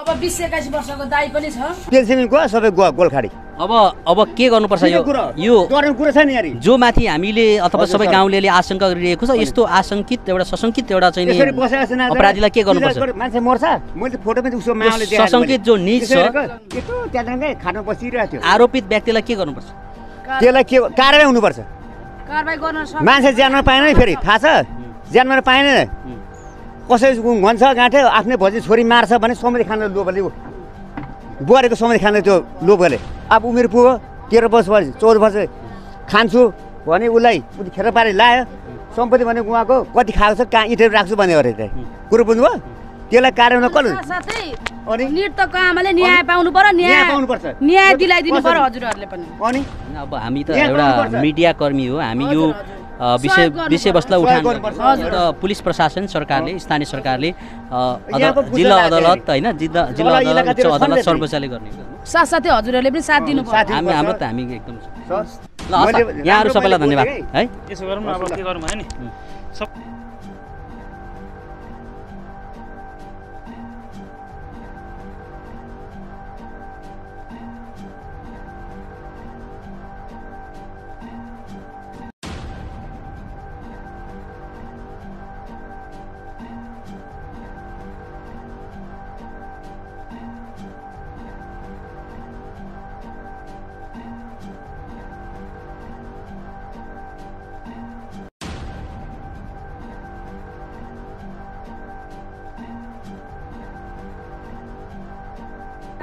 अब बिस एक्काइस वर्षको दाई पनि छ पेन्सिल गुवा सबै गुवा गोलखाडी अब अब के गर्नुपर्छ यो यो कुरा छ नि यहाँ जो माथि हामीले अथवा सबै गाउँले आशंका गरिरहेको छ यस्तो आशंकित एउटा सशङ्कित एउटा चाहिँ अपराधीलाई के गर्नुपर्छ मान्छे मर्छ मैले फोटो पनि उसको माले सशङ्कित जो निज छ यस्तो त्यहाँदेखि खाना बसिरहेको थियो आरोपित व्यक्तिलाई के गर्नुपर्छ त्यसलाई के कारवाही हुनुपर्छ कारवाही गर्न मान्छे ज्यानमा पाएन फेरि थाहा छ ज्यानमा पाएन कसै भन्छ गाँठे आफ्नै भोजी छोरी मार्छ भने सोमरी खान लोभले बुहारीको सोमरी खाने त्यो लोभले अब उमेर पुग्यो तेह्र वर्ष भयो चौध वर्ष खान्छु भने उसलाई खेर पारी लायो सम्पत्ति भनेको उहाँको कति खाएको छ कहाँ इटेर राख्छु भन्यो अरे त्यहाँ कुरो भयो त्यसलाई कार्यमा कसले अनि न्याय पाउनु पर्यो न्याय पर्यो पनि अनि अब हामी त एउटा मिडिया कर्मी हो हामी यो विषय विषयवस्तुलाई उठाउनु त पुलिस प्रशासन सरकारले स्थानीय सरकारले जिल्ला अदालत होइन जिल्ला जिल्ला अदालत उच्च अदालत सर्वोच्चले गर्ने साथसाथै हजुरहरूले पनि साथ दिनु हामी हाम्रो त हामी एकदम यहाँहरू सबैलाई धन्यवाद है त्यसो गरौँ अब के गरौँ नि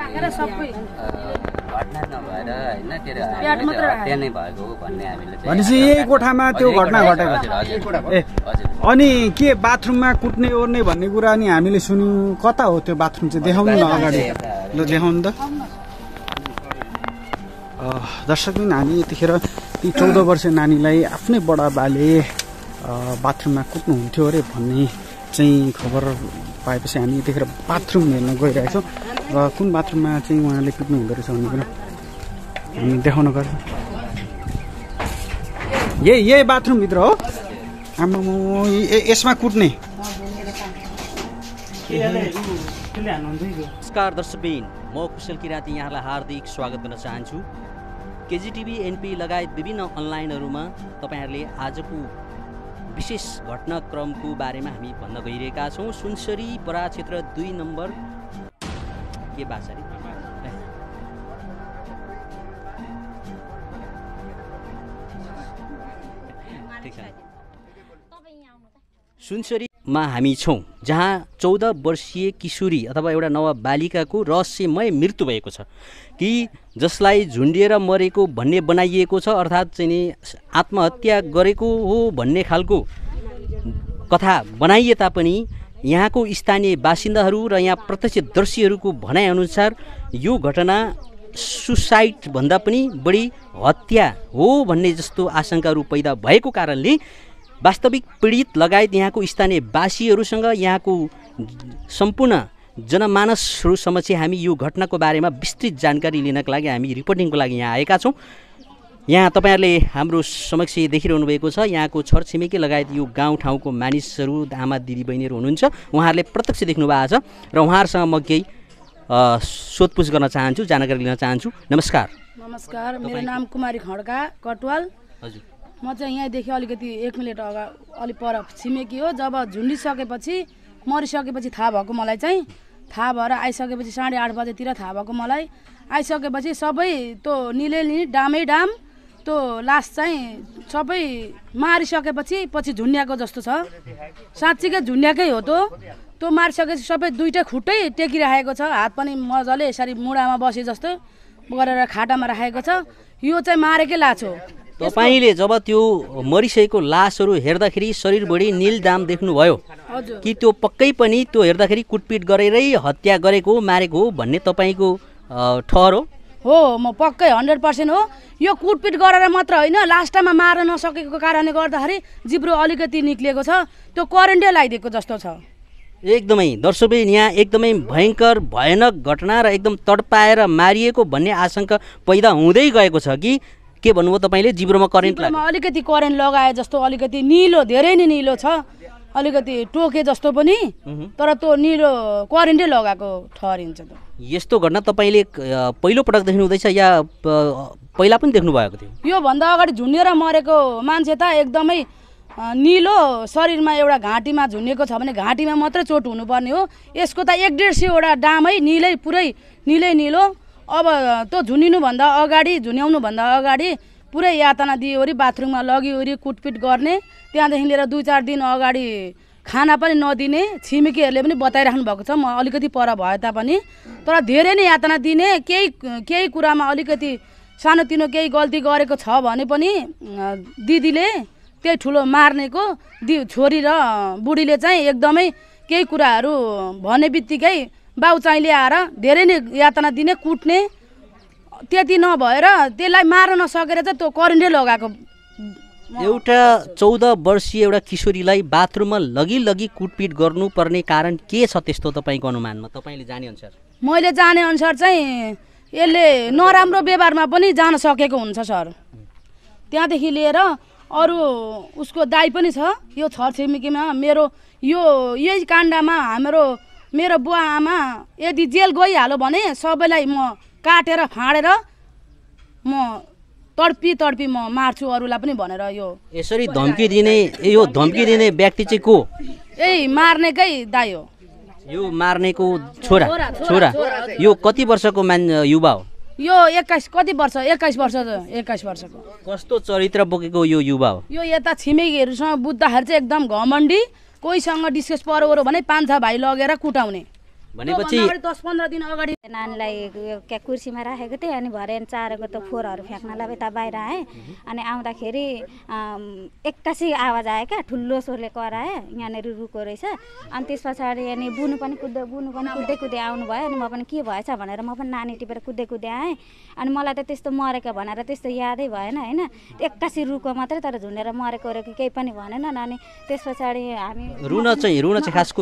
घटना भनेपछि यही कोठामा त्यो घटना घटेको ए अनि के बाथरुममा कुट्ने ओर्ने भन्ने कुरा नि हामीले सुन्यौँ कता हो त्यो बाथरुम चाहिँ देखाउनु न अगाडि ल देखाउनु त दर्शक दिन हामी यतिखेर ती चौध वर्ष नानीलाई आफ्नै बडाबाले बाथरुममा कुट्नुहुन्थ्यो अरे भन्ने चाहिँ खबर पाएपछि हामी यतिखेर बाथरुम हेर्न गइरहेछौँ र कुन बाथरुममा चाहिँ उहाँले पुग्नु हुँदो रहेछ भन्ने कुरा हामी देखाउनु पर्छ यही यही बाथरुमभित्र हो आमा यसमा कुट्ने नमस्कार दर्शकबिन म कुशल किराती यहाँलाई हार्दिक स्वागत गर्न चाहन्छु केजिटिभी एनपी लगायत विभिन्न अनलाइनहरूमा तपाईँहरूले आजको विशेष घटनाक्रमको बारेमा हामी भन्न गइरहेका छौँ सुनसरी परा क्षेत्र दुई नम्बर के भएको छ अरे सुनसरीमा हामी छौँ जहाँ चौध वर्षीय किशोरी अथवा एउटा बालिकाको रहस्यमय मृत्यु भएको छ कि जसलाई झुन्डिएर मरेको भन्ने बनाइएको छ अर्थात् चाहिँ नि आत्महत्या गरेको हो भन्ने खालको कथा बनाइए तापनि यहाँको स्थानीय बासिन्दाहरू र यहाँ प्रत्यक्षदर्शीहरूको भनाइअनुसार यो घटना सुसाइडभन्दा पनि बढी हत्या हो भन्ने जस्तो आशङ्काहरू पैदा भएको कारणले वास्तविक पीडित लगायत यहाँको स्थानीय बासीहरूसँग यहाँको सम्पूर्ण जनमानसहरू समक्ष हामी यो घटनाको बारेमा विस्तृत जानकारी लिनका लागि हामी रिपोर्टिङको लागि यहाँ आएका छौँ यहाँ तपाईँहरूले हाम्रो समक्ष देखिरहनु भएको छ यहाँको छरछिमेकी लगायत यो गाउँठाउँको मानिसहरू आमा दिदीबहिनीहरू हुनुहुन्छ उहाँहरूले प्रत्यक्ष देख्नु भएको छ र उहाँहरूसँग म केही सोधपुछ गर्न चाहन्छु जानकारी लिन चाहन्छु नमस्कार नमस्कार मेरो नाम कुमारी खड्का कटवाल हजुर म चाहिँ यहाँदेखि अलिकति एक मिनट अगाडि अलिक पर छिमेकी हो जब झुन्डिसकेपछि मरिसकेपछि थाहा भएको मलाई चाहिँ थाहा भएर आइसकेपछि साढे आठ बजेतिर थाहा भएको मलाई आइसकेपछि सबै त्यो निले डामै डाम त्यो लास चाहिँ सबै मारिसकेपछि पछि झुन्ड्याएको जस्तो छ साँच्चीकै झुन्ड्याएकै हो त्यो त्यो मारिसकेपछि सबै दुइटै खुट्टै टेकिराखेको छ हात पनि मजाले यसरी मुढामा बसे जस्तो गरेर खाटामा राखेको छ यो चाहिँ मारेकै लास हो तपाईँले जब त्यो मरिसकेको लासहरू हेर्दाखेरि शरीरभरि निल दाम देख्नुभयो कि त्यो पक्कै पनि त्यो हेर्दाखेरि कुटपिट गरेरै हत्या गरेको मारेको हो भन्ने तपाईँको ठहर हो हो म पक्कै हन्ड्रेड पर्सेन्ट हो यो कुटपिट गरेर मात्र होइन लास्ट टाइममा मार्न नसकेको कारणले गर्दाखेरि जिब्रो अलिकति निक्लिएको छ त्यो करेन्टै लगाइदिएको जस्तो छ एकदमै दर्शकै यहाँ एकदमै भयङ्कर भयानक घटना र एकदम तडपाएर मारिएको भन्ने आशंका पैदा हुँदै गएको छ कि के भन्नुभयो तपाईँले जिब्रोमा करेन्ट अलिकति करेन्ट लगाए जस्तो अलिकति निलो धेरै नै निलो छ अलिकति टोके जस्तो पनि तर त्यो निलो क्वारेन्टै लगाएको ठहरिन्छ त यस्तो घटना तपाईँले पहिलो पटक देख्नु हुँदैछ या पहिला पनि देख्नु भएको थियो योभन्दा अगाडि झुन्डेर मरेको मान्छे त एकदमै निलो शरीरमा एउटा घाँटीमा झुन्डेको छ भने घाँटीमा मात्रै चोट हुनुपर्ने हो यसको त एक डेढ सयवटा डामै निलै पुरै निलै निलो अब त्यो झुनिनुभन्दा अगाडि झुन्याउनुभन्दा अगाडि पुरै यातना दियोवरी बाथरुममा लग्योवरी कुटपिट गर्ने त्यहाँदेखि लिएर दुई चार दिन अगाडि खाना पनि नदिने छिमेकीहरूले पनि बताइराख्नु भएको छ म अलिकति पर भए तापनि तर धेरै नै यातना दिने केही केही कुरामा अलिकति सानोतिनो केही गल्ती गरेको छ भने पनि दिदीले त्यही ठुलो मार्नेको दि छोरी र बुढीले चाहिँ एकदमै केही कुराहरू भनेबित्तिकै बित्तिकै बाउ चाहिँले आएर धेरै नै यातना दिने कुट्ने त्यति नभएर त्यसलाई मार्न नसकेर चाहिँ त्यो करेन्टै लगाएको एउटा चौध वर्षीय एउटा किशोरीलाई बाथरुममा लगी लगी कुटपिट गर्नुपर्ने कारण के छ त्यस्तो तपाईँको अनुमानमा तपाईँले जाने अनुसार मैले जाने अनुसार चाहिँ यसले नराम्रो व्यवहारमा पनि जान सकेको हुन्छ सर त्यहाँदेखि लिएर अरू उसको दाई पनि छ यो छर छिमेकीमा मेरो यो यही काण्डमा हाम्रो मेरो बुवा आमा यदि जेल गइहाल्यो भने सबैलाई म काटेर फाँडेर म तडपी तडपी म मार्छु अरूलाई पनि भनेर यो यसरी धम्की दिने यो धम्की दिने व्यक्ति चाहिँ को ए मार्नेकै दाई हो यो मार्नेको छोरा छोरा यो कति वर्षको मान युवा हो यो एक्काइस कति वर्ष एक्काइस वर्ष एक्काइस वर्षको कस्तो चरित्र बोकेको यो युवा हो यो यता छिमेकीहरूसँग बुझ्दाखेरि चाहिँ एकदम घमण्डी कोहीसँग डिस्कस परोवरो भने पान्छा भाइ लगेर कुटाउने भनेपछि दस पन्ध्र दिन अगाडि नानीलाई कुर्सीमा राखेको थिएँ अनि भरे चारोको त फोहोरहरू फ्याँक्नलाई यता बाहिर आएँ अनि आउँदाखेरि एक्कासी आवाज आयो क्या ठुलो स्वरले कराए यहाँनिर रुको रहेछ अनि त्यस पछाडि अनि बुनु पनि कुद्दै बुनु पनि कुद्दै कुद्दै भयो अनि म पनि के भएछ भनेर म पनि नानी टिपेर कुद्दै कुद्दै आएँ अनि मलाई त त्यस्तो मरेको भनेर त्यस्तो यादै भएन होइन एक्कासी रुको मात्रै तर झुनेर मरेको ओरेको केही पनि भनेन अनि त्यस पछाडि हामी रुन चाहिँ रुन चाहिँ खास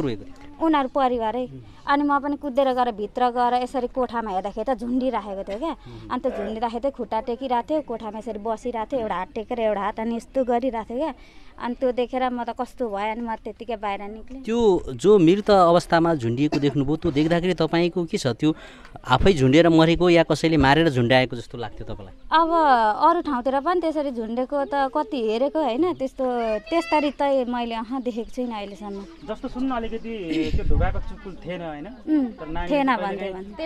उनीहरू परिवारै अनि म पनि कुदेर गएर भित्र गएर यसरी कोठामा हेर्दाखेरि त राखेको थियो क्या अन्त झुन्डिँदाखेरि थियो खुट्टा टेकिरहेको थियो कोठामा यसरी बसिरहेको थियो एउटा हात टेकेर एउटा हात अनि यस्तो गरिरहेको थियो क्या अनि त्यो देखेर म त कस्तो भयो अनि म त्यतिकै बाहिर निक्लेँ त्यो जो मृत अवस्थामा झुन्डिएको देख्नुभयो त्यो देख्दाखेरि तपाईँको के छ त्यो आफै झुन्डेर मरेको या कसैले मारेर झुन्ड्याएको जस्तो लाग्थ्यो तपाईँलाई अब अरू ठाउँतिर पनि त्यसरी झुन्डेको त कति हेरेको होइन त्यस्तो त्यस्तरी त मैले अह देखेको छुइनँ अहिलेसम्म जस्तो सुन्नु अलिकति त्यो ढुङ्गाको चुकुल थिएन होइन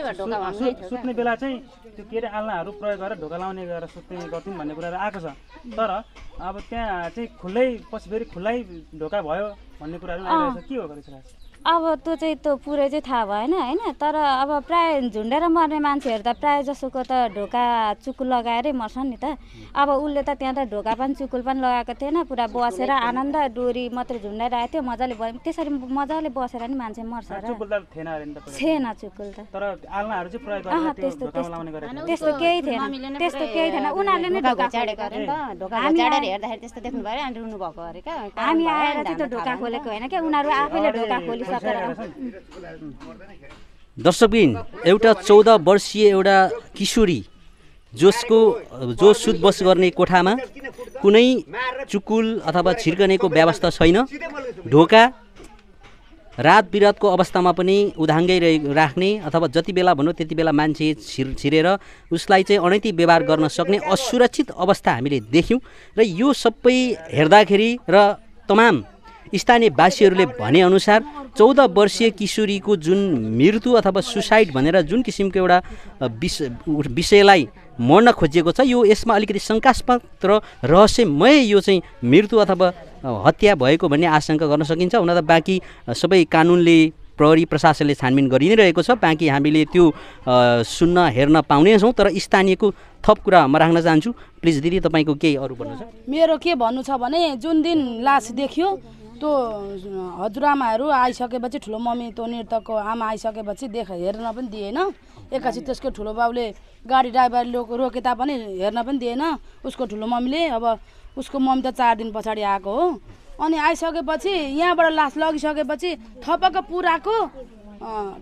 सुत्ने बेला चाहिँ त्यो के अरे आल्नाहरू प्रयोग गरेर ढोका लाउने गरेर सुत्ने गर्थ्यौँ भन्ने कुराहरू आएको छ तर अब त्यहाँ चाहिँ खुल्लै पछि फेरि खुल्लै ढोका भयो भन्ने कुराहरू के हो गरेको छ अब त्यो चाहिँ त्यो पुरै चाहिँ थाहा भएन होइन तर अब प्राय झुन्डेर मर्ने मान्छेहरू त प्राय जसोको त ढोका चुकुल लगाएरै मर्छन् नि त अब उसले त त्यहाँ त ढोका पनि चुकुल पनि लगाएको थिएन पुरा बसेर आनन्द डोरी मात्रै झुन्डाइरहेको थियो मजाले त्यसरी मजाले बसेर नि मान्छे मर्छ छैन चुकुल त त्यस्तो त्यस्तो केही थिएन त्यस्तो केही थिएन उनीहरूले नै ढोका हामी आएर चाहिँ त्यो ढोका खोलेको होइन क्या उनीहरू आफैले ढोका खोलिसक्यो दर्शकबिन एउटा चौध वर्षीय एउटा किशोरी जसको जो सुद बस गर्ने कोठामा कुनै चुकुल अथवा छिर्कनेको व्यवस्था छैन ढोका रात बिरातको अवस्थामा पनि उधाङ्गै राख्ने अथवा जति बेला भनौँ त्यति बेला मान्छे छिर छिरेर उसलाई चाहिँ अनैति व्यवहार गर्न सक्ने असुरक्षित अवस्था हामीले देख्यौँ र यो सबै हेर्दाखेरि र तमाम स्थानीयवासीहरूले भनेअनुसार चौध वर्षीय किशोरीको जुन मृत्यु अथवा सुसाइड भनेर जुन किसिमको एउटा विषयलाई मर्न खोजिएको छ यो यसमा अलिकति शङ्कास्पद र रहस्यमय यो चाहिँ मृत्यु अथवा हत्या भएको भन्ने आशंका गर्न सकिन्छ हुन त बाँकी सबै कानुनले प्रहरी प्रशासनले छानबिन गरि नै रहेको छ बाँकी हामीले त्यो सुन्न हेर्न पाउने छौँ तर स्थानीयको थप कुरा म राख्न चाहन्छु प्लिज दिदी तपाईँको केही अरू भन्नु छ मेरो के भन्नु छ भने जुन दिन लास देखियो त्यो हजुरआमाहरू आइसकेपछि ठुलो मम्मी त्यो नृत्यको आमा आइसकेपछि देख हेर्न पनि दिएन एकासी त्यसको ठुलो बाबुले गाडी ड्राइभर लो रोके तापनि हेर्न पनि दिएन उसको ठुलो मम्मीले अब उसको मम्मी त चार दिन पछाडि आएको हो अनि आइसकेपछि यहाँबाट लास लगिसकेपछि थपक्क पुराको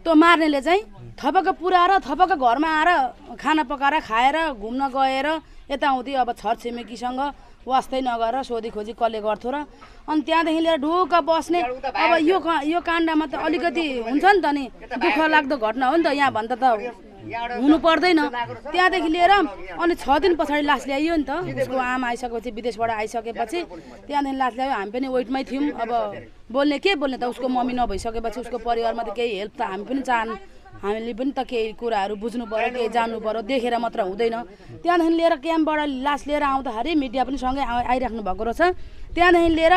त्यो मार्नेले चाहिँ थपक्क पुऱ्याएर थपक्क घरमा आएर खाना पकाएर खाएर घुम्न गएर यताउति अब छरछिमेकीसँग वास्तै नगरेर खोजी कसले गर्थ्यो र अनि त्यहाँदेखि लिएर ढुक्क बस्ने अब यो यो काण्डमा त अलिकति हुन्छ नि त नि दुःख लाग्दो घटना हो नि त यहाँ भन्दा त हुनु पर्दैन त्यहाँदेखि लिएर अनि छ दिन पछाडि लास ल्याइयो नि त उसको आमा आइसकेपछि विदेशबाट आइसकेपछि त्यहाँदेखि लास ल्यायो हामी पनि वेटमै थियौँ अब बोल्ने के बोल्ने त उसको मम्मी नभइसकेपछि उसको परिवारमा त केही हेल्प त हामी पनि चाहन् हामीले पनि त केही कुराहरू बुझ्नु पऱ्यो केही जान्नु पऱ्यो देखेर मात्र हुँदैन त्यहाँदेखि लिएर क्याम्पबाट लास लिएर आउँदाखेरि मिडिया पनि सँगै आइराख्नु भएको रहेछ त्यहाँदेखि लिएर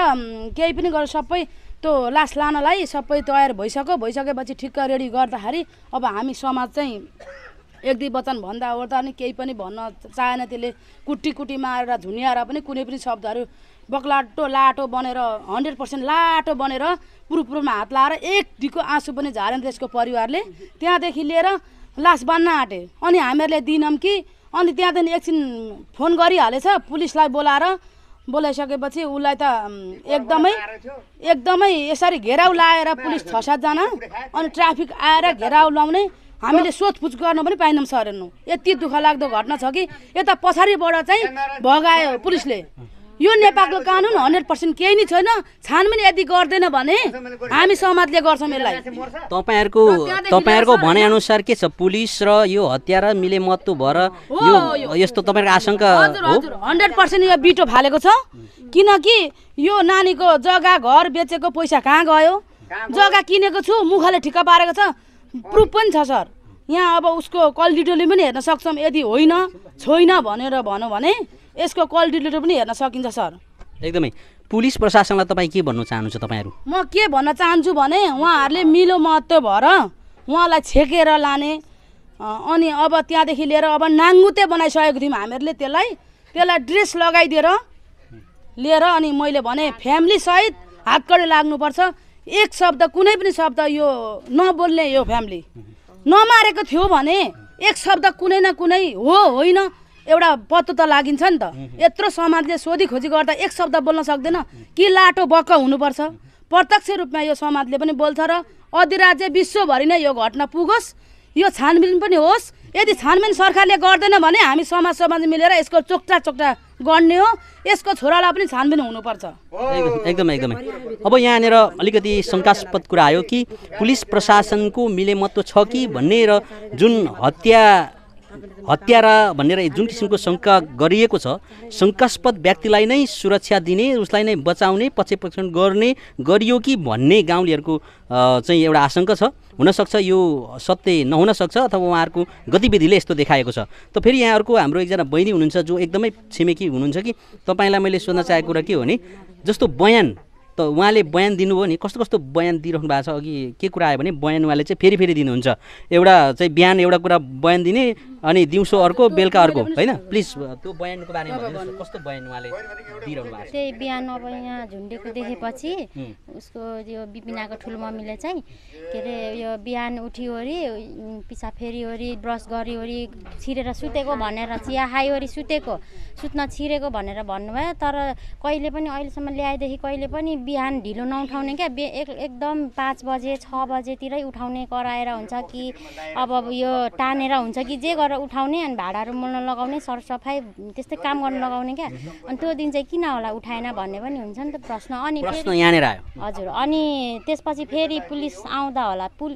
केही पनि गरेर सबै त्यो लास लानलाई सबै तयार भइसक्यो भइसकेपछि ठिक्क रेडी गर्दाखेरि अब हामी समाज चाहिँ एक दुई वचन भन्दा ओर्दा नि केही पनि भन्न चाहेन त्यसले कुट्टी कुटी मारेर झुन्याएर पनि कुनै पनि शब्दहरू बगलाटो लाटो बनेर हन्ड्रेड पर्सेन्ट लाटो बनेर पुरुपुरुमा हात लाएर एक दिको आँसु पनि झारेन त्यसको परिवारले त्यहाँदेखि लिएर लास बान्न आँटे अनि हामीहरूले दिनौँ कि अनि त्यहाँदेखि एकछिन फोन गरिहालेछ पुलिसलाई बोलाएर बोलाइसकेपछि उसलाई त एकदमै एकदमै यसरी घेराउ लाएर पुलिस छ सातजना अनि ट्राफिक आएर घेराउ लाउने हामीले सोधपुछ गर्न पनि पाइनौँ सर हेर्नु यति दुःख लाग्दो घटना छ कि यता पछाडिबाट चाहिँ भगायो पुलिसले यो नेपालको कानुन हन्ड्रेड पर्सेन्ट केही नै छैन छान पनि यदि गर्दैन भने हामी समाजले गर्छौँ यसलाई तपाईँहरूको तपाईँहरूको भनाइअनुसार के छ पुलिस र यो हत्या मिले मत्तु भएर यस्तो तपाईँहरूको आशंका हन्ड्रेड पर्सेन्ट यो बिटो फालेको छ किनकि यो नानीको जग्गा घर बेचेको पैसा कहाँ गयो जग्गा किनेको छु मुखले ठिक्क पारेको छ प्रुफ पनि छ सर यहाँ अब उसको क्वालिटीले पनि हेर्न सक्छौँ यदि होइन छैन भनेर भनौँ भने यसको क्वालिटीले पनि हेर्न सकिन्छ सर एकदमै पुलिस प्रशासनलाई तपाईँ के भन्न चाहनुहुन्छ तपाईँहरू म के भन्न चाहन्छु भने उहाँहरूले मिलो महत्त्व भएर उहाँलाई छेकेर लाने अनि अब त्यहाँदेखि लिएर अब नाङ्गुते बनाइसकेको थियौँ हामीहरूले त्यसलाई त्यसलाई ड्रेस लगाइदिएर लिएर अनि मैले भने फ्यामिलीसहित हातकडी लाग्नुपर्छ एक शब्द कुनै पनि शब्द यो नबोल्ने यो फ्यामिली नमारेको थियो भने एक शब्द कुनै न कुनै हो होइन एउटा पत्तो त लागिन्छ नि त यत्रो समाजले सोधी खोजी गर्दा एक शब्द बोल्न सक्दैन कि लाटो बक्क हुनुपर्छ प्रत्यक्ष रूपमा यो समाजले पनि बोल्छ र अधिराज्य विश्वभरि नै यो घटना पुगोस् यो छानबिन पनि होस् यदि छानबिन सरकारले गर्दैन भने हामी समाज समाज मिलेर यसको चोक्टा चोक्टा गर्ने हो यसको छोरालाई पनि छानबिन हुनुपर्छ एकदमै एकदमै अब यहाँनिर अलिकति शङ्कास्पद कुरा आयो कि पुलिस प्रशासनको मिलेमत्व छ कि भन्ने र जुन हत्या हत्यारा भनेर जुन किसिमको शङ्का गरिएको छ शङ्कास्पद व्यक्तिलाई नै सुरक्षा दिने उसलाई नै बचाउने पक्षपक्षण गर्ने गरियो कि भन्ने गाउँलेहरूको चाहिँ एउटा आशङ्का छ हुनसक्छ यो सत्य नहुनसक्छ अथवा उहाँहरूको गतिविधिले यस्तो देखाएको छ त फेरि यहाँहरूको हाम्रो एकजना बहिनी हुनुहुन्छ जो एकदमै छिमेकी हुनुहुन्छ कि तपाईँलाई मैले सोध्न चाहेको कुरा के हो भने जस्तो बयान त उहाँले बयान दिनुभयो नि कस्तो कस्तो बयान दिइरहनु भएको छ अघि के कुरा आयो भने बयान उहाँले चाहिँ फेरि फेरि दिनुहुन्छ एउटा चाहिँ बिहान एउटा कुरा बयान दिने अनि दिउँसो अर्को बेलुका अर्को होइन प्लिज त्यो बयानको बारेमा कस्तो बयान उहाँले दिइरहनु भएको त्यही बिहान अब यहाँ झुन्डेको देखेपछि उसको यो बिपिनाको ठुलो मम्मीले चाहिँ के अरे यो बिहान उठिवरी पिसा फेरिवरी ब्रस गरिवरी छिरेर सुतेको भनेर चिया खाइवरी सुतेको सुत्न छिरेको भनेर भन्नुभयो तर कहिले पनि अहिलेसम्म ल्याएदेखि कहिले पनि बिहान ढिलो नउठाउने क्या एक एकदम पाँच बजे छ बजेतिरै उठाउने कराएर हुन्छ कि अब यो तानेर हुन्छ कि जे गरेर उठाउने अनि भाँडाहरू मोल्न लगाउने सरसफाइ त्यस्तै काम गर्न लगाउने क्या अनि त्यो दिन चाहिँ किन होला उठाएन भन्ने पनि हुन्छ नि त प्रश्न अनि यहाँनिर आयो हजुर अनि त्यसपछि फेरि पुलिस आउँदा होला पुल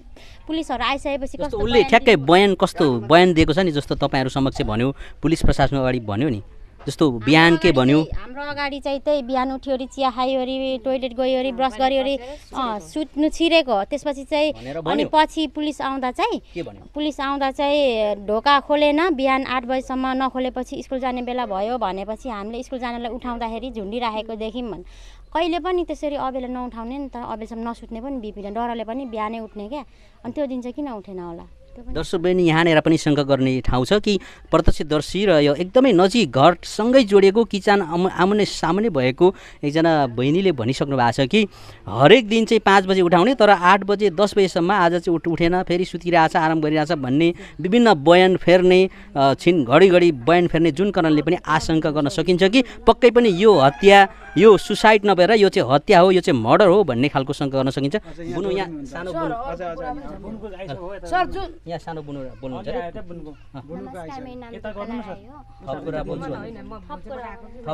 पुलिसहरू आइसकेपछि कस्तो उसले ठ्याक्कै बयान कस्तो बयान दिएको छ नि जस्तो तपाईँहरू समक्ष भन्यो पुलिस प्रशासन अगाडि भन्यो नि जस्तो बिहान के भन्यो हाम्रो अगाडि चाहिँ त्यही बिहान उठ्यो अरे चिया खायो अरे टोइलेट गयो अरे ब्रस गऱ्यो अरे सुत्नु छिरेको त्यसपछि चाहिँ अनि पछि पुलिस आउँदा चाहिँ पुलिस आउँदा चाहिँ ढोका खोलेन बिहान आठ बजीसम्म नखोलेपछि स्कुल जाने बेला भयो भनेपछि हामीले स्कुल जानलाई उठाउँदाखेरि झुन्डिराखेको देख्यौँ भने कहिले पनि त्यसरी अबेला नउठाउने नि त अबेलासम्म नसुत्ने पनि बिपीले डरले पनि बिहानै उठ्ने क्या अनि त्यो दिन चाहिँ किन उठेन होला दर्शक बहिनी यहाँनिर पनि शङ्का गर्ने ठाउँ छ कि प्रत्यक्षदर्शी र यो एकदमै नजिक घरसँगै जोडिएको किचान आमुने सामुने भएको एकजना बहिनीले भनिसक्नु भएको छ कि हरेक दिन चाहिँ पाँच बजे उठाउने तर आठ बजे दस बजेसम्म आज चाहिँ उठ उठेन फेरि सुतिरहेछ आराम गरिरहेछ भन्ने विभिन्न बयान फेर्ने छिन घडीघडी बयान फेर्ने जुन कारणले पनि आशंका गर्न सकिन्छ कि पक्कै पनि यो हत्या यो सुसाइड नभएर यो चाहिँ हत्या हो यो चाहिँ मर्डर हो भन्ने खालको शङ्का गर्न सकिन्छ यहाँ सानो बुनु बोल्नुहुन्छ थप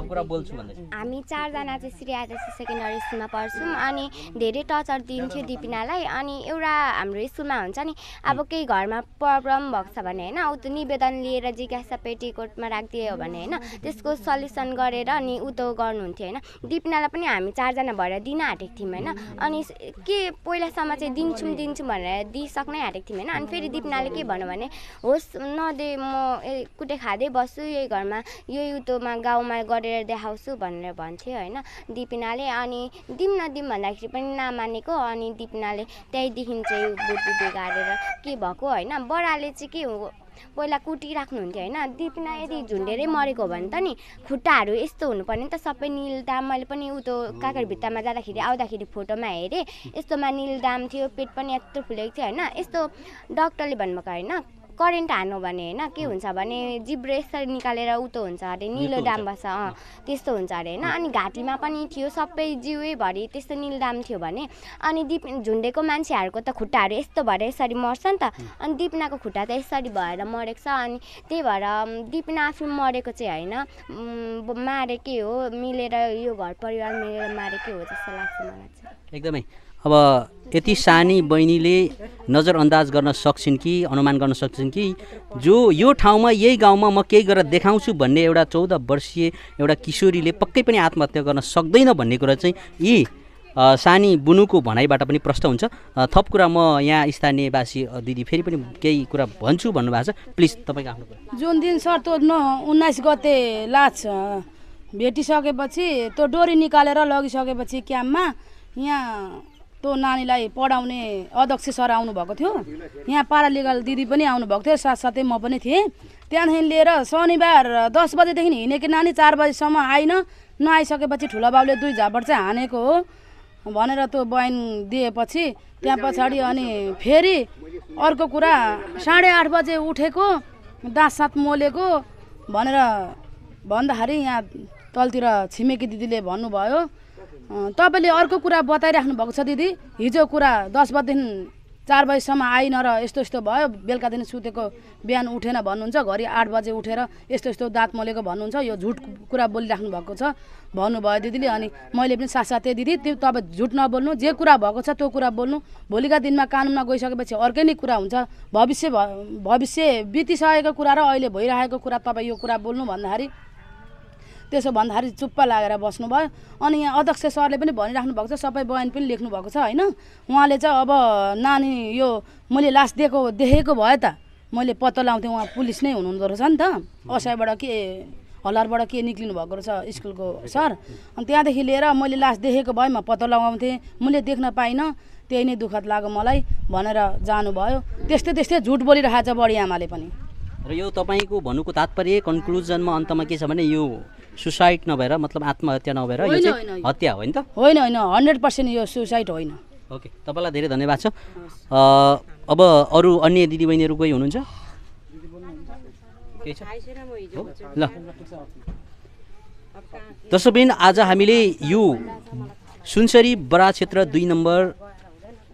कुरा बोल्छु हामी चारजना चाहिँ श्री आदर्श सेकेन्डरी स्कुलमा पढ्छौँ अनि धेरै टचर दिन्थ्यो दिपिनालाई अनि एउटा हाम्रो स्कुलमा हुन्छ नि अब केही घरमा प्रब्लम भएको छ भने होइन ऊ त्यो निवेदन लिएर जिज्ञासा पेटीकोटमा राखिदियो भने होइन त्यसको सल्युसन गरेर अनि ऊ त गर्नुहुन्थ्यो होइन दिपिनालाई पनि हामी चारजना भएर दिन आँटेको थियौँ होइन अनि के पहिलासम्म चाहिँ दिन्छौँ दिन्छौँ भनेर दिइसक्नै आँटेको थियौँ होइन अनि फेरि केटनाले के भन्नु भने होस् नदे म कुटे खाँदै बस्छु यही घरमा यो युतोमा गाउँमा गरेर देखाउँछु भनेर भन्थ्यो होइन दिपिनाले अनि दिउँ नदिम भन्दाखेरि पनि नमानेको अनि दिपिनाले त्यहीँदेखि चाहिँ बुद्धि बिगारेर के भएको होइन बडाले चाहिँ के हो पहिला कुटिराख्नुहुन्थ्यो होइन दिपिना यदि झुन्डेरै मरेको हो भने त नि खुट्टाहरू यस्तो हुनुपर्ने नि त सबै निलदाम मैले पनि उतो काकर भित्तामा जाँदाखेरि आउँदाखेरि फोटोमा हेरेँ यस्तोमा निलदाम थियो पेट पनि यत्रो फुलेको थियो होइन यस्तो डक्टरले भन्नुभएको होइन करेन्ट हान्नु भने होइन के हुन्छ भने जिब्रे यसरी निकालेर उतो हुन्छ अरे निलो दाम बस्छ अँ त्यस्तो हुन्छ अरे होइन अनि घाँटीमा पनि थियो सबै जिउभरि त्यस्तो निलो दाम थियो भने अनि दिप झुन्डेको मान्छेहरूको त खुट्टाहरू यस्तो भएर यसरी मर्छ नि त अनि दिपनाको खुट्टा त यसरी भएर मरेको छ अनि त्यही भएर दिपना आफू मरेको चाहिँ होइन मारेकै हो मिलेर यो घर परिवार मिलेर मारेकै हो जस्तो लाग्छ मलाई चाहिँ एकदमै अब यति सानी बहिनीले नजरअन्दाज गर्न सक्छिन् कि अनुमान गर्न सक्छन् कि जो यो ठाउँमा यही गाउँमा म केही गरेर देखाउँछु भन्ने एउटा चौध वर्षीय एउटा किशोरीले पक्कै पनि आत्महत्या गर्न सक्दैन भन्ने कुरा चाहिँ यी सानी बुनुको भनाइबाट पनि प्रष्ट हुन्छ थप कुरा म यहाँ स्थानीयवासी दिदी फेरि पनि केही कुरा भन्छु भन्नुभएको छ प्लिज तपाईँको आफ्नो कुरा जुन दिन सर तो न उन्नाइस गते लाज भेटिसकेपछि त्यो डोरी निकालेर लगिसकेपछि क्याम्पमा यहाँ त्यो नानीलाई पढाउने अध्यक्ष सर आउनुभएको थियो यहाँ पारालिगल दिदी पनि आउनुभएको थियो साथसाथै म पनि थिएँ त्यहाँदेखि लिएर शनिबार दस बजेदेखि हिँडेको नानी चार बजीसम्म आइन नआइसकेपछि ठुलो बाबुले दुई झापट चाहिँ हानेको हो भनेर त्यो बयान दिएपछि त्यहाँ पछाडि अनि फेरि अर्को कुरा साढे आठ बजे उठेको दाँत सात मोलेको भनेर भन्दाखेरि यहाँ तलतिर छिमेकी दिदीले भन्नुभयो तपाईँले अर्को कुरा बताइराख्नु भएको छ दिदी हिजो कुरा दस बजीदेखि चार बजीसम्म आइन र यस्तो यस्तो भयो बेलुकादेखि सुतेको बिहान उठेन भन्नुहुन्छ घरि आठ बजे उठेर यस्तो यस्तो दाँत मलेको भन्नुहुन्छ यो झुट कुरा बोलिराख्नु भएको छ भन्नुभयो दिदीले अनि मैले पनि साथसाथै दिदी त्यो तपाईँ झुट नबोल्नु जे कुरा भएको छ त्यो कुरा बोल्नु भोलिका दिनमा कानुनमा गइसकेपछि अर्कै नै कुरा हुन्छ भविष्य भविष्य बितिसकेको कुरा र अहिले भइरहेको कुरा तपाईँ यो कुरा बोल्नु भन्दाखेरि त्यसो भन्दाखेरि चुप्प लागेर बस्नुभयो अनि यहाँ अध्यक्ष सरले पनि भनिराख्नु भएको छ सबै बयान पनि लेख्नु भएको छ होइन उहाँले चाहिँ अब नानी यो मैले लास्ट दिएको देखेको भए त मैले पत्तो लगाउँथेँ उहाँ पुलिस नै हुनुहुँदो रहेछ नि त असयबाट के हलारबाट के निक्लिनु भएको रहेछ स्कुलको सर अनि त्यहाँदेखि लिएर मैले लास्ट देखेको भए म पत्तो लगाउँथेँ मैले देख्न पाइनँ त्यही नै दुःखद लाग्यो मलाई भनेर जानुभयो त्यस्तै त्यस्तै झुट बोलिरहेको छ बडी आमाले पनि र यो तपाईँको भन्नुको तात्पर्य कन्क्लुजनमा अन्तमा के छ भने यो सुसाइड नभएर मतलब आत्महत्या नभएर यो चाहिँ हत्या हो नि त होइन होइन हन्ड्रेड पर्सेन्ट यो सुसाइड होइन ओके तपाईँलाई धेरै धन्यवाद छ अब अरू अन्य दिदीबहिनीहरू कोही हुनुहुन्छ ल दर्शकबिन आज हामीले यो सुनसरी बरा क्षेत्र दुई नम्बर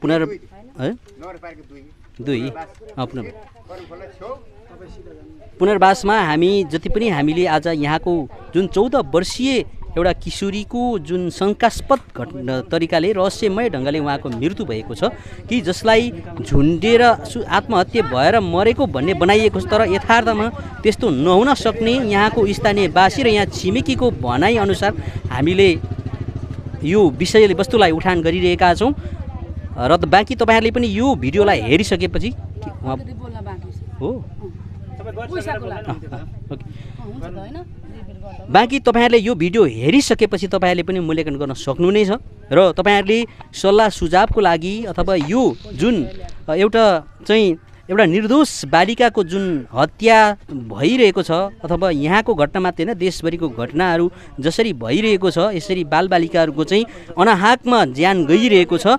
पुनर् दुई पुनर् पुनर्वासमा हामी जति पनि हामीले आज यहाँको जुन चौध वर्षीय एउटा किशोरीको जुन शङ्कास्पद घट तरिकाले रहस्यमय ढङ्गले उहाँको मृत्यु भएको छ कि जसलाई झुन्डेर सु आत्महत्या भएर मरेको भन्ने बनाइएको छ तर यथार्थमा त्यस्तो नहुन सक्ने यहाँको स्थानीयवासी र यहाँ छिमेकीको भनाइअनुसार हामीले यो विषय वस्तुलाई उठान गरिरहेका छौँ र बाँकी तपाईँहरूले पनि यो भिडियोलाई हेरिसकेपछि हो बाँकी तपाईँहरूले यो भिडियो हेरिसकेपछि तपाईँहरूले पनि मूल्याङ्कन गर्न सक्नु नै छ र तपाईँहरूले सल्लाह सुझावको लागि अथवा यो जुन एउटा चाहिँ एउटा निर्दोष बालिकाको जुन हत्या भइरहेको छ अथवा यहाँको घटना मात्रै होइन देशभरिको घटनाहरू जसरी भइरहेको छ यसरी बालबालिकाहरूको चाहिँ अनाहाकमा ज्यान गइरहेको छ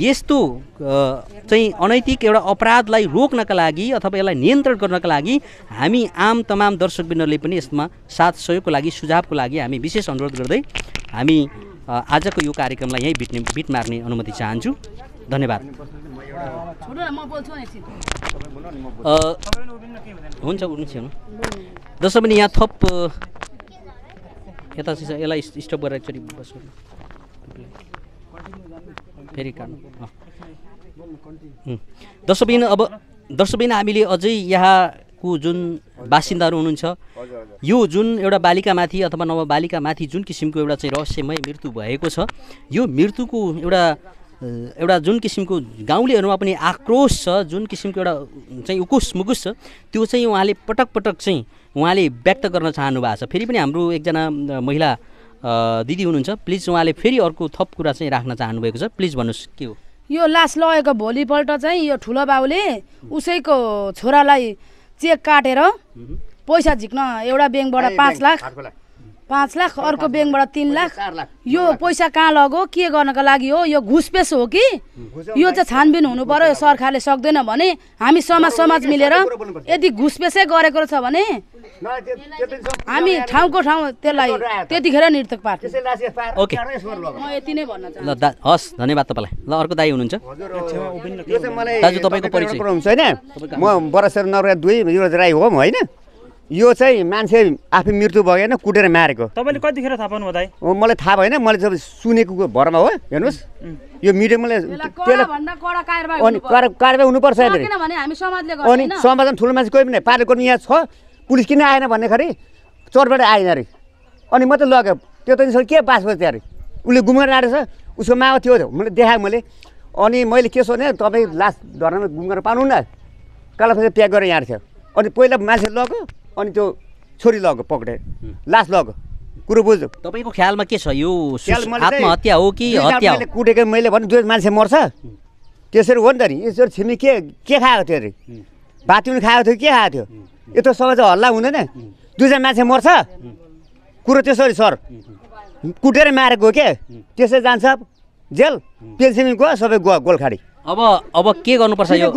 यस्तो चाहिँ अनैतिक एउटा अपराधलाई रोक्नका लागि अथवा यसलाई नियन्त्रण गर्नका लागि हामी आम तमाम दर्शकबिनहरूले पनि यसमा साथ सहयोगको लागि सुझावको लागि हामी विशेष अनुरोध गर्दै हामी आजको यो कार्यक्रमलाई यहीँ बिट बिट मार्ने अनुमति चाहन्छु धन्यवाद हुन्छ उठ्नु छ जसो पनि यहाँ थप यता चाहिँ यसलाई स्टप गरेर एकचोटि बस्नु फेरि काट्नु दर्शकबिन अब दर्शकबिन हामीले अझै यहाँको जुन बासिन्दाहरू हुनुहुन्छ यो जुन एउटा बालिकामाथि अथवा नवबालिकामाथि जुन किसिमको एउटा चाहिँ रहस्यमय मृत्यु भएको छ यो मृत्युको एउटा एउटा जुन किसिमको गाउँलेहरूमा पनि आक्रोश छ जुन किसिमको एउटा चाहिँ उकुस मुकुस छ त्यो चाहिँ उहाँले पटक पटक चाहिँ उहाँले व्यक्त गर्न चाहनु भएको छ फेरि पनि हाम्रो एकजना महिला दिदी हुनुहुन्छ प्लिज उहाँले फेरि अर्को थप कुरा चाहिँ राख्न चाहनुभएको छ प्लिज भन्नुहोस् के हो यो लास लगेको भोलिपल्ट चाहिँ यो ठुलो बाउले उसैको छोरालाई चेक काटेर पैसा झिक्न एउटा ब्याङ्कबाट पाँच लाख पाँच लाख अर्को ब्याङ्कबाट तिन लाख यो पैसा कहाँ लगो के गर्नको लागि हो यो घुसपेस हो कि यो चाहिँ छानबिन हुनु पर्यो सरकारले सक्दैन भने हामी समाज समाज मिलेर यदि घुसपेसै गरेको छ भने हामी ठाउँको ठाउँ त्यसलाई त्यतिखेर निर्तक पार्छ म यति नै भन्न ल दा हस् धन्यवाद तपाईँलाई ल अर्को दाई हुनुहुन्छ दाजु तपाईँको परिचय होइन म बरासेर नवरा दुई युवराज राई हो होइन यो चाहिँ मान्छे आफै मृत्यु भयो भएन कुटेर मारेको तपाईँले कतिखेर थाहा पाउनु दाइ मलाई थाहा भएन मैले जब सुनेको भरमा हो हेर्नुहोस् यो मिडियमले अनि कारवाही हुनुपर्छ अनि समाजमा ठुलो मान्छे कोही पनि पालेको यहाँ छ पुलिस किन आएन भन्दाखेरि चोरबाट आएन अरे अनि मात्रै लग्यो त्यो त के पास भयो त्यहाँ अरे उसले गुम्गा रहेछ उसको माओ थियो मैले देखाएँ मैले अनि मैले के सोधेँ तपाईँ लास्ट धर्नामा गुम्गा पाउनु न कालो प्याक गरेर यहाँ थियो अनि पहिला मान्छे लग्यो अनि त्यो छोरी लग पक्रेर लास लग कुरो बुझ्नु तपाईँको ख्यालमा के छ यो आत्महत्या हो कि हत्या कुटेकै मैले भने दुई मान्छे मर्छ त्यसरी हो नि त नि यसरी छिमी के के खाएको थियो अरे पनि खाएको थियो के खाएको थियो यत्रो समय चाहिँ हल्ला हुँदैन दुईजना मान्छे मर्छ कुरो त्यसरी सर कुटेर मारेको हो के त्यसै जान्छ जेल पेन्सिल गयो सबै गयो गोलखाडी अब अब के गर्नुपर्छ यो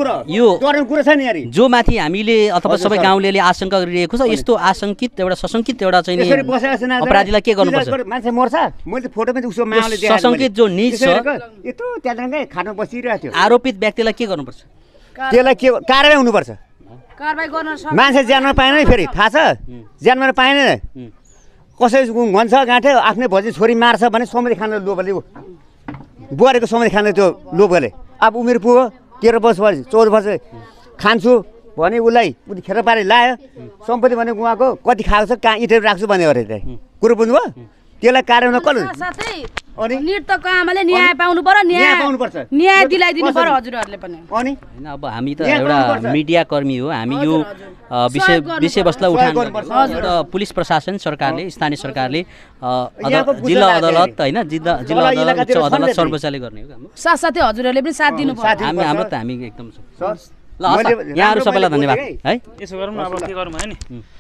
यो कुरा छ नि जो माथि हामीले अथवा सबै गाउँले आशंका गरिरहेको छ यस्तो आशंकित एउटा सशङ्कित एउटा चाहिँ अपराधीलाई के गर्नुपर्छ मान्छे मर्छ मैले फोटो पनि उसको माले सशङ्कित जो निज छ यत्रो त्यहाँदेखि खाना बसिरहेको थियो आरोपित व्यक्तिलाई के गर्नुपर्छ त्यसलाई के कारवाही हुनुपर्छ गर्न मान्छे ज्यानमा पाएन फेरि थाहा छ ज्यानमा पाएन कसै भन्छ गाँठे आफ्नै भजी छोरी मार्छ भने समय खान लोभले बुहारीको समय खाने त्यो लोभले अब उमेर पुग्यो तेह्र वर्ष भयो चौध वर्ष खान्छु भने उसलाई खेर पारेर लायो सम्पत्ति भनेको उहाँको कति खाएको छ कहाँ इटेर राख्छु भन्यो अरे त्यहाँ कुरो बुझ्नुभयो त्यसलाई कार्यान्वयन कसले साथै अनि निर्तको आमाले न्याय पाउनु पर्यो न्याय पाउनु पर्छ न्याय दिलाइदिनु पर्यो हजुरहरूले पनि अनि होइन अब हामी त एउटा मिडिया कर्मी हो हामी यो विषय विषयवस्तुलाई उठाउनु त पुलिस प्रशासन सरकारले स्थानीय सरकारले जिल्ला अदालत होइन जिल्ला जिल्ला अदालत उच्च अदालत सर्वोच्चले गर्ने हो साथसाथै हजुरहरूले पनि साथ दिनु पर्छ हामी हाम्रो त हामी एकदम ल यहाँहरू सबैलाई धन्यवाद है यसो गरौँ अब के गरौँ है नि